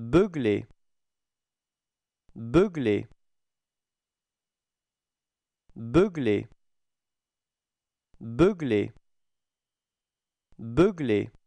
beugler beugler beugler beugler beugler